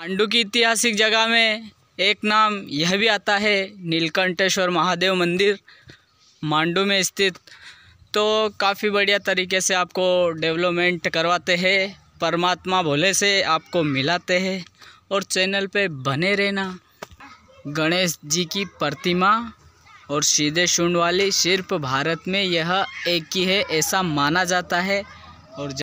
मांडू की ऐतिहासिक जगह में एक नाम यह भी आता है नीलकंठेश्वर महादेव मंदिर मांडू में स्थित तो काफ़ी बढ़िया तरीके से आपको डेवलपमेंट करवाते हैं परमात्मा भोले से आपको मिलाते हैं और चैनल पे बने रहना गणेश जी की प्रतिमा और सीधे शुंड वाली सिर्फ भारत में यह एक ही है ऐसा माना जाता है और